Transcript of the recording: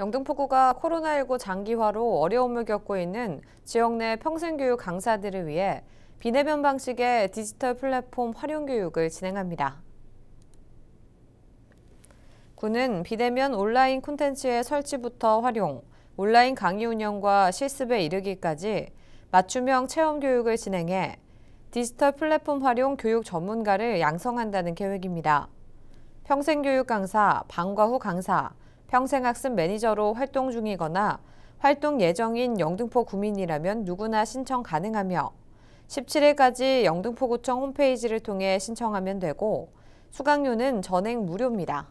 영등포구가 코로나19 장기화로 어려움을 겪고 있는 지역 내 평생교육 강사들을 위해 비대면 방식의 디지털 플랫폼 활용 교육을 진행합니다. 구는 비대면 온라인 콘텐츠의 설치부터 활용, 온라인 강의 운영과 실습에 이르기까지 맞춤형 체험 교육을 진행해 디지털 플랫폼 활용 교육 전문가를 양성한다는 계획입니다. 평생교육 강사, 방과 후 강사, 평생학습 매니저로 활동 중이거나 활동 예정인 영등포 구민이라면 누구나 신청 가능하며 17일까지 영등포구청 홈페이지를 통해 신청하면 되고 수강료는 전액 무료입니다.